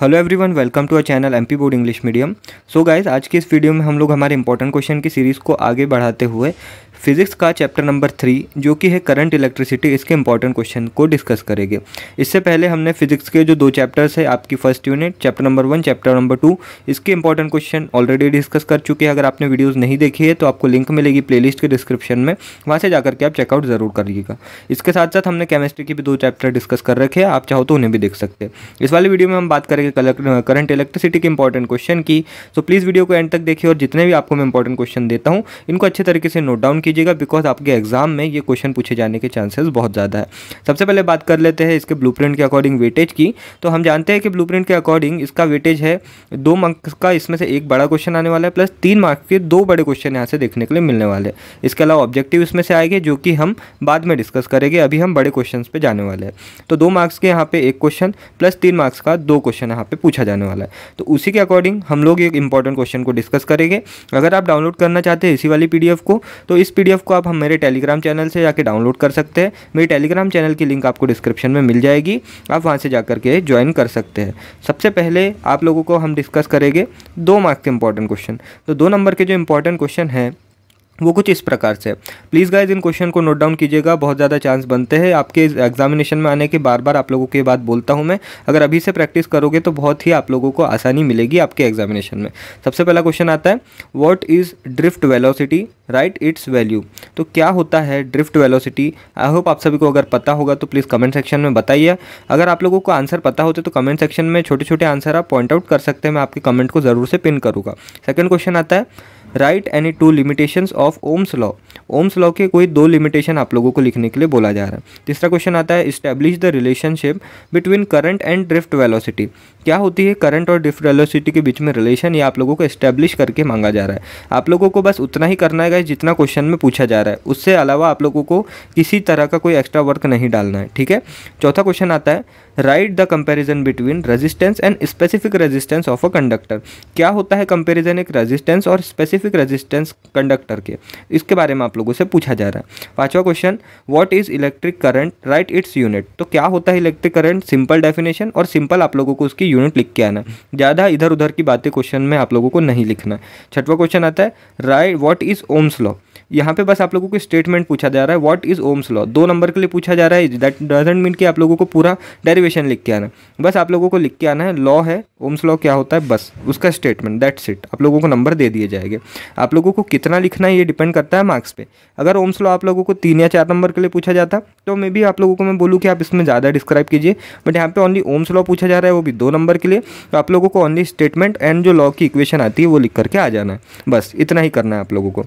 Hello everyone welcome to our channel MP board English medium so guys आज की इस video में हम लोग हमारे इंपॉर्टेंट क्वेश्चन की सीरीज़ को आगे बढ़ाते हुए फिजिक्स का चैप्टर नंबर थ्री जो कि है करंट इलेक्ट्रिसिटी इसके इंपॉर्टेंट क्वेश्चन को डिस्कस करेंगे इससे पहले हमने फिजिक्स के जो दो चैप्टर्स है आपकी first unit chapter number one chapter number two इसके इंपॉर्टेंट क्वेश्चन ऑलरेडी डिस्कस कर चुके हैं अगर आपने वीडियोज़ नहीं देखी है तो आपको लिंक मिलेगी प्ले के डिस्क्रिप्शन में वहाँ से जाकर के आप चेकआउट ज़रूर करिएगा इसके साथ साथ हमने केमिस्ट्री के भी दो चैप्टर डिस्कस कर रखे हैं आप चाहो तो उन्हें भी देख सकते हैं इस वाले वीडियो में हम बात करेंगे करंट इलेक्ट्रिसिटी के इंपॉर्टेंट क्वेश्चन की तो प्लीज़ वीडियो को एंड तक देखिए और जितने भी आपको मैं इंपॉर्टेंट क्वेश्चन देता हूँ इनको अच्छे तरीके से नोट डाउन कीजिएगा बिकॉज आपके एग्जाम में ये क्वेश्चन पूछे जाने के चांसेस बहुत ज़्यादा है सबसे पहले बात कर लेते हैं इसके ब्लू के अकॉर्डिंग वेटेज की तो हम जानते हैं कि ब्लू के अकॉर्डिंग इसका वेटेज है दो मार्क्स का इसमें से एक बड़ा क्वेश्चन आने वाला है प्लस तीन मार्क्स के दो बड़े क्वेश्चन यहाँ से देखने के लिए मिलने वाले हैं इसके अलावा ऑब्जेक्टिव इसमें से आएंगे जो कि हम बाद में डिस्कस करेंगे अभी हम बड़े क्वेश्चन पर जाने वाले हैं तो दो मार्क्स के यहाँ पे एक क्वेश्चन प्लस तीन मार्क्स का दो क्वेश्चन यहाँ पे पूछा जाने वाला है तो उसी के अकॉर्डिंग हम लोग एक इंपॉर्टेंट क्वेश्चन को डिस्कस करेंगे अगर आप डाउनलोड करना चाहते हैं इसी वाली पीडीएफ को तो इस पीडीएफ को आप हम मेरे टेलीग्राम चैनल से जाके डाउनलोड कर सकते हैं मेरे टेलीग्राम चैनल की लिंक आपको डिस्क्रिप्शन में मिल जाएगी आप वहाँ से जा के ज्वाइन कर सकते हैं सबसे पहले आप लोगों को हम डिस्कस करेंगे दो मार्क्स के इंपॉर्टेंट क्वेश्चन तो दो नंबर के जो इंपॉर्टेंट क्वेश्चन हैं वो कुछ इस प्रकार से प्लीज़ गाइज इन क्वेश्चन को नोट डाउन कीजिएगा बहुत ज़्यादा चांस बनते हैं आपके एग्जामिनेशन में आने के बार बार आप लोगों की बात बोलता हूँ मैं अगर अभी से प्रैक्टिस करोगे तो बहुत ही आप लोगों को आसानी मिलेगी आपके एग्जामिनेशन में सबसे पहला क्वेश्चन आता है what is drift velocity write its value तो क्या होता है ड्रिफ्ट वेलोसिटी आई होप आप सभी को अगर पता होगा तो प्लीज़ कमेंट सेक्शन में बताइए अगर आप लोगों को आंसर पता होते तो कमेंट सेक्शन में छोटे छोटे आंसर आप पॉइंट आउट कर सकते हैं मैं आपके कमेंट को ज़रूर से पिन करूँगा सेकेंड क्वेश्चन आता है write any two limitations of Ohm's law Ohm's law के कोई दो लिमिटेशन आप लोगों को लिखने के लिए बोला जा रहा है तीसरा क्वेश्चन आता है establish the relationship between current and drift velocity क्या होती है करंट और ड्रिफ्ट वेलोसिटी के बीच में रिलेशन ये आप लोगों को इस्टेब्लिश करके मांगा जा रहा है आप लोगों को बस उतना ही करना है जितना क्वेश्चन में पूछा जा रहा है उससे अलावा आप लोगों को किसी तरह का कोई एक्स्ट्रा वर्क नहीं डालना है ठीक है चौथा क्वेश्चन आता है write the comparison between resistance and specific resistance of a conductor क्या होता है कंपेरिजन एक रेजिस्टेंस और स्पेसिफिक रेजिस्टेंस कंडक्टर के इसके बारे में आप लोगों से पूछा जा रहा है पांचवा question what is electric current write its unit तो क्या होता है इलेक्ट्रिक करंट सिंपल डेफिनेशन और सिंपल आप लोगों को उसकी यूनिट लिख के आना ज़्यादा इधर उधर की बातें क्वेश्चन में आप लोगों को नहीं लिखना छठवा क्वेश्चन आता है write what is Ohm's law यहाँ पे बस आप लोगों को स्टेटमेंट पूछा जा रहा है व्हाट इज ओम्स लॉ दो नंबर के लिए पूछा जा रहा है दैट डजेंट मीन कि आप लोगों को पूरा डेरिवेशन लिख के आना है बस आप लोगों को लिख के आना है लॉ है ओम्स लॉ क्या होता है बस उसका स्टेटमेंट दैट्स इट आप लोगों को नंबर दे दिए जाएंगे आप लोगों को कितना लिखना है ये डिपेंड करता है मार्क्स पे अगर ओम्स लॉ आप लोगों को तीन या चार नंबर के लिए पूछा जाता तो मे भी आप लोगों को मैं बोलूँ कि आप इसमें ज़्यादा डिस्क्राइब कीजिए बट यहाँ पे ओनली ओम्स लॉ पूछा जा रहा है वो भी दो नंबर के लिए तो आप लोगों को ओनली स्टेटमेंट एंड जो लॉ की इक्वेशन आती है वो लिख करके आ जाना है बस इतना ही करना है आप लोगों को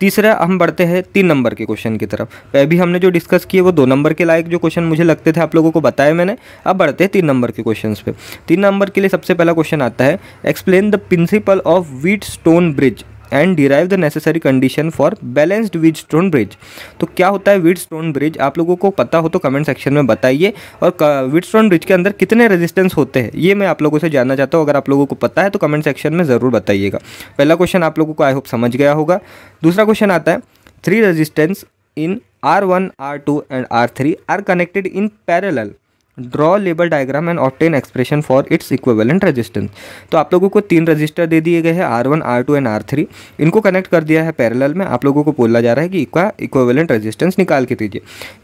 तीसरा हम बढ़ते हैं तीन नंबर के क्वेश्चन की तरफ तो अभी हमने जो डिस्कस किए वो दो नंबर के लायक जो क्वेश्चन मुझे लगते थे आप लोगों को बताया मैंने अब बढ़ते हैं तीन नंबर के क्वेश्चन पे तीन नंबर के लिए सबसे पहला क्वेश्चन आता है explain the principle of Wheatstone bridge and derive the necessary condition for balanced Wheatstone bridge तो क्या होता है वीड स्टोन ब्रिज आप लोगों को पता हो तो कमेंट सेक्शन में बताइए और वीड स्टोन ब्रिज के अंदर कितने रेजिस्टेंस होते हैं ये मैं आप लोगों से जानना चाहता हूँ अगर आप लोगों को पता है तो कमेंट सेक्शन में ज़रूर बताइएगा पहला क्वेश्चन आप लोगों को आई होप समझ गया होगा दूसरा क्वेश्चन आता है three resistance in two and R three are connected in parallel draw label diagram and obtain expression for its equivalent resistance तो आप लोगों को तीन रजिस्टर दे दिए गए हैं R one R two and R three इनको कनेक्ट कर दिया है पैरेलल में आप लोगों को बोला जा रहा है कि इक्वा इक्वेवेलेंट रेजिस्टेंस निकाल के दीजिए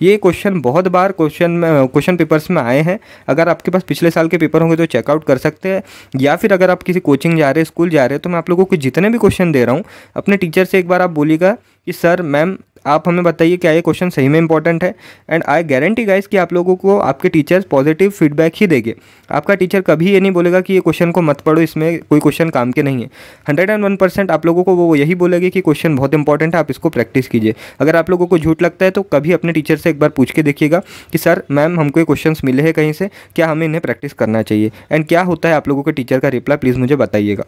ये क्वेश्चन बहुत बार क्वेश्चन में क्वेश्चन पेपर्स में आए हैं अगर आपके पास पिछले साल के पेपर होंगे तो चेकआउट कर सकते हैं या फिर अगर आप किसी कोचिंग जा रहे हैं स्कूल जा रहे हैं तो मैं आप लोगों को जितने भी क्वेश्चन दे रहा हूँ अपने टीचर से एक बार आप बोलिएगा कि सर मैम आप हमें बताइए क्या ये क्वेश्चन सही में इंपॉर्टेंट है एंड आई गारंटी गाइस कि आप लोगों को आपके टीचर्स पॉजिटिव फीडबैक ही देंगे आपका टीचर कभी ये नहीं बोलेगा कि ये क्वेश्चन को मत पढ़ो इसमें कोई क्वेश्चन काम के नहीं है हंड्रेड एंड वन परसेंट आप लोगों को वो यही बोलेगी कि क्वेश्चन बहुत इंपॉर्टेंट है आप इसको प्रैक्टिस कीजिए अगर आप लोगों को झूठ लगता है तो कभी अपने टीचर से एक बार पूछ के देखिएगा कि सर मैम हमको ये क्वेश्चन मिले हैं कहीं से क्या हमें इन्हें प्रैक्टिस करना चाहिए एंड क्या होता है आप लोगों के टीचर का रिप्लाई प्लीज़ मुझे बताइएगा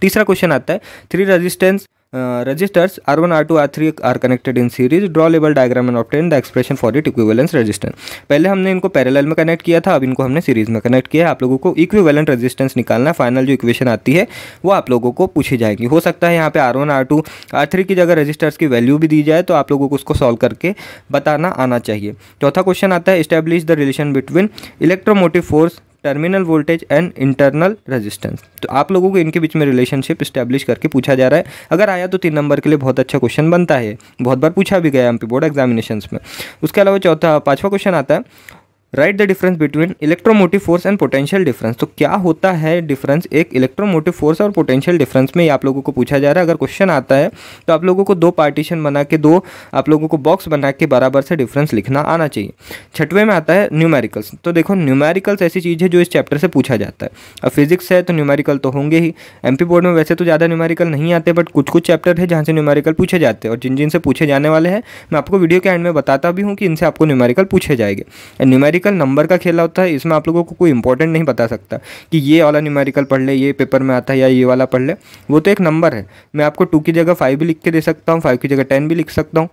तीसरा क्वेश्चन आता है three resistance one R R1, R2, R3 are connected in series. Draw label diagram and obtain the expression for it equivalence resistance. पहले हमने इनको पैरेलल में कनेक्ट किया था अब इनको हमने सीरीज में कनेक्ट किया है आप लोगों को इक्विवेलेंट रेजिस्टेंस निकालना है फाइनल जो इक्वेशन आती है वो आप लोगों को पूछी जाएगी हो सकता है यहाँ पे R one R two R three की जगह रजिस्टर्स की वैल्यू भी दी जाए तो आप लोगों को उसको सॉल्व करके बताना आना चाहिए चौथा क्वेश्चन आता है establish the relation between electromotive force terminal voltage and internal resistance तो आप लोगों को इनके बीच में रिलेशनशिप स्टैब्लिश करके पूछा जा रहा है अगर आया तो तीन नंबर के लिए बहुत अच्छा क्वेश्चन बनता है बहुत बार पूछा भी गया एम बोर्ड एग्जामिनेशन में उसके अलावा चौथा पाँचवा क्वेश्चन आता है write the difference between electromotive force and potential difference तो क्या होता है डिफरेंस एक इलेक्ट्रोमोटिव फोर्स और पोटेंशियल डिफरेंस में ये आप लोगों को पूछा जा रहा है अगर क्वेश्चन आता है तो आप लोगों को दो पार्टीशन बना के दो आप लोगों को बॉक्स बना के बराबर से डिफरेंस लिखना आना चाहिए छठवें में आता है न्यूमेरिकल्स तो देखो न्यूमेरिकल्स ऐसी चीज़ है जो इस चैप्टर से पूछा जाता है अब फिजिक्स है तो न्यूमेरिकल तो होंगे ही एम बोर्ड में वैसे तो ज़्यादा न्यूमेरिकल नहीं आते बट कुछ कुछ चैप्टर है जहाँ से न्यूमेरिकल पूछे जाते हैं और जिन जिन से पूछे जाने वाले हैं मैं आपको वीडियो के एंड में बताता भी हूँ कि इनसे आपको न्यूमेरिकल पूछे जाएंगे न्यूमेरिकल न्यूमेरिकल नंबर का खेला होता है इसमें आप लोगों को कोई इंपॉर्टेंट नहीं बता सकता कि ये वाला न्यूमेरिकल पढ़ ले ये पेपर में आता है या ये वाला पढ़ ले वो तो एक नंबर है मैं आपको टू की जगह फाइव भी लिख के दे सकता हूँ फाइव की जगह टेन भी लिख सकता हूँ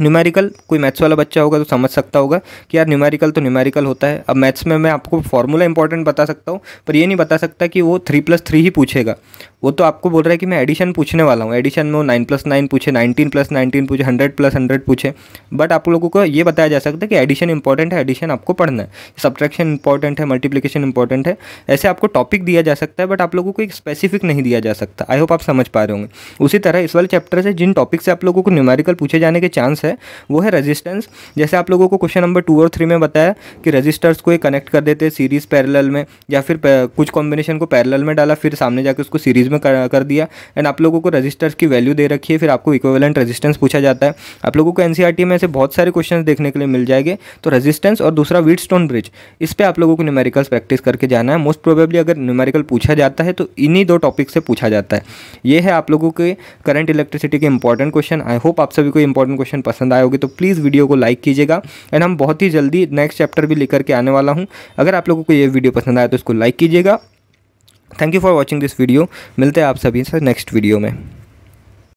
न्यूमेरिकल कोई मैथ्स वाला बच्चा होगा तो समझ सकता होगा कि यार न्यूमेरिकल तो न्यूमेरिकल होता है अब मैथ्स में मैं आपको फॉर्मूला इंपॉर्टेंट बता सकता हूँ पर ये नहीं बता सकता कि वो थ्री प्लस थ्री ही पूछेगा वो तो आपको बोल रहा है कि मैं एडिशन पूछने वाला हूँ एडिशन में वो नाइन प्लस नाइन पूछे नाइनटीन प्लस नाइनटीन पूछे हंड्रेड प्लस हंड्रेड पूछे बट आप लोगों को ये बताया जा सकता है कि एडिशन इंपॉर्टेंट है एडिशन आपको पढ़ना है सब्ट्रैक्शन इंपॉर्टेंट है मल्टीप्लीकेशन इंपॉर्टेंट है ऐसे आपको टॉपिक दिया जा सकता है बट आप लोगों को एक स्पेसिफिक नहीं दिया जा सकता आई होप आप समझ पा रहे होंगे उसी तरह इस वाले चैप्टर से जिन टॉपिक से आप लोगों को न्यूमेरिकल पूछे जाने के चांस है वो है रजिस्टेंस जैसे आप लोगों को क्वेश्चन नंबर टू और थ्री में बताया कि रजिस्टर्स को कनेक्ट कर देते सीरीज पैरल में या फिर कुछ कॉम्बिनेशन को पैरल में डाला फिर सामने जाकर उसको सीरीज में कर, कर दिया एंड आप लोगों को रजिस्टर्स की वैल्यू दे रखी है फिर आपको इक्वेलेंट रजिस्टेंस पूछा जाता है आप लोगों को एनसीआरटी e में ऐसे बहुत सारे क्वेश्चन देखने के लिए मिल जाएंगे तो रजिस्टेंस और दूसरा स्टोन ब्रिज इस पर आप लोगों को न्यूमेरिकल्स प्रैक्टिस करके जाना है मोस्ट प्रोबेबली अगर न्यूमेरिकल पूछा जाता है तो इन्हीं दो टॉपिक से पूछा जाता है ये है आप लोगों के करंट इलेक्ट्रिसिटी के इंपॉर्टेंट क्वेश्चन आई होप आप सभी को इंपॉर्टेंट क्वेश्चन पसंद आए होगी तो प्लीज़ वीडियो को लाइक कीजिएगा एंड हम बहुत ही जल्दी नेक्स्ट चैप्टर भी लेकर के आने वाला हूँ अगर आप लोगों को ये वीडियो पसंद आया तो इसको लाइक कीजिएगा thank you for watching this video मिलते हैं आप सभी से नेक्स्ट वीडियो में